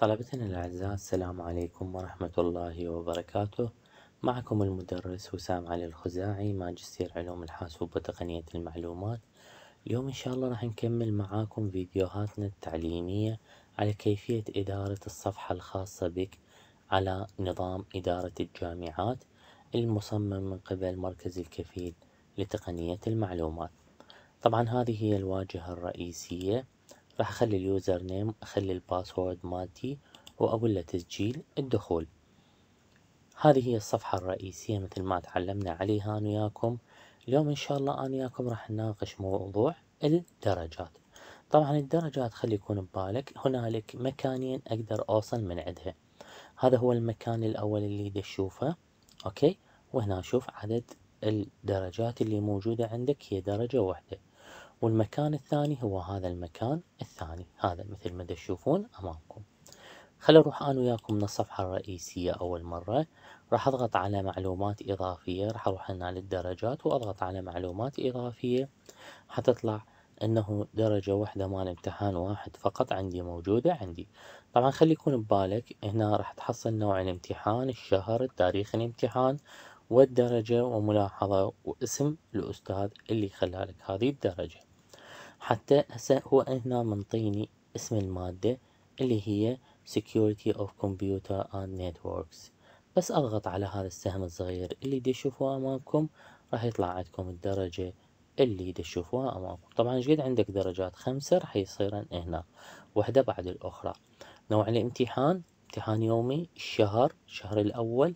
طلبتنا الأعزاء السلام عليكم ورحمة الله وبركاته معكم المدرس وسام علي الخزاعي ماجستير علوم الحاسوب وتقنية المعلومات اليوم إن شاء الله راح نكمل معاكم فيديوهاتنا التعليمية على كيفية إدارة الصفحة الخاصة بك على نظام إدارة الجامعات المصمم من قبل مركز الكفيل لتقنية المعلومات طبعا هذه هي الواجهة الرئيسية راح أخلي اليوزر نيم أخلي الباسورد مالتي وأقول له تسجيل الدخول هذه هي الصفحة الرئيسية مثل ما تعلمنا عليها أنا وياكم اليوم إن شاء الله أنا وياكم راح نناقش موضوع الدرجات طبعا الدرجات خلي يكون ببالك هنالك مكانين أقدر أوصل من عندها هذا هو المكان الأول اللي تشوفه أوكي وهنا شوف عدد الدرجات اللي موجودة عندك هي درجة واحدة والمكان الثاني هو هذا المكان الثاني هذا مثل ما تشوفون أمامكم خل اروح أنا وياكم من الصفحة الرئيسية أول مرة راح أضغط على معلومات إضافية راح أروح هنا للدرجات وأضغط على معلومات إضافية حتطلع أنه درجة واحدة مال امتحان واحد فقط عندي موجودة عندي طبعا خلي يكون ببالك هنا راح تحصل نوع الامتحان الشهر تاريخ الامتحان والدرجة وملاحظة واسم الأستاذ اللي خلالك هذه الدرجة حتى هسه هو هنا منطيني اسم المادة اللي هي Security of Computer and Networks بس أضغط على هذا السهم الصغير اللي تشوفوه أمامكم راح يطلع عندكم الدرجة اللي تشوفوها أمامكم طبعا جيد عندك درجات خمسة راح يصيرن هنا وحدة بعد الأخرى نوع الامتحان امتحان يومي الشهر شهر الأول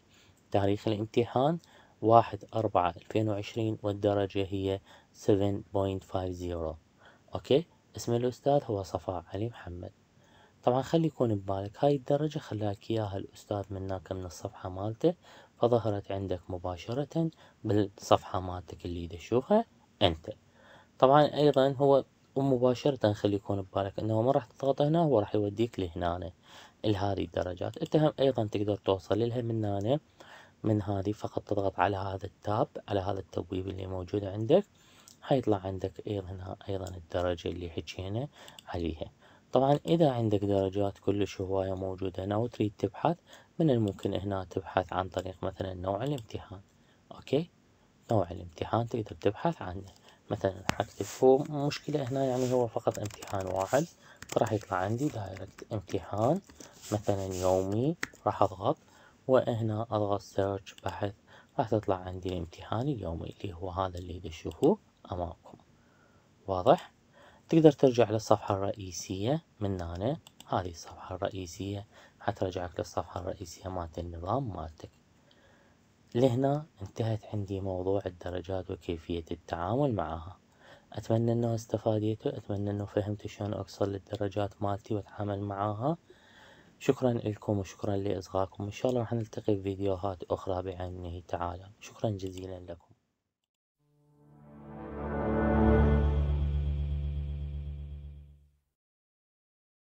تاريخ الامتحان واحد أربعة ألفين وعشرين والدرجة هي 7.50 أوكي اسم الأستاذ هو صفاء علي محمد طبعا خلي يكون ببالك هاي الدرجة خلاك إياها الأستاذ منك من الصفحة مالته فظهرت عندك مباشرة بالصفحة مالتك اللي تشوفها أنت طبعا أيضا هو ومباشرة خلي يكون ببالك انه ما راح تضغط هنا هو راح يوديك لهنا لهذه الدرجات انت هم ايضا تقدر توصل لها من هنا من هذه فقط تضغط على هذا التاب على هذا التبويب اللي موجود عندك حيطلع عندك أيضا هنا أيضا الدرجة اللي حكينا عليها طبعا إذا عندك درجات كلش هواية موجودة هنا وتريد تبحث من الممكن هنا تبحث عن طريق مثلا نوع الامتحان أوكي نوع الامتحان تقدر تبحث عنه مثلا حكتب هو مشكلة هنا يعني هو فقط امتحان واحد فراح يطلع عندي دايركت امتحان مثلا يومي راح اضغط وهنا اضغط سيرش بحث راح تطلع عندي الامتحان اليومي اللي هو هذا اللي تشوفوه أمامكم واضح؟ تقدر ترجع للصفحة الرئيسية من هنا هذه الصفحة الرئيسية حترجعك للصفحة الرئيسية مالت النظام مالتك لهنا انتهت عندي موضوع الدرجات وكيفية التعامل معها أتمنى أنه استفاديتو أتمنى أنه فهمت شلون أوصل للدرجات مالتي وأتعامل معاها شكرا لكم وشكرا لإصغائكم إن شاء الله راح نلتقي بفيديوهات أخرى بعينه تعالى شكرا جزيلا لكم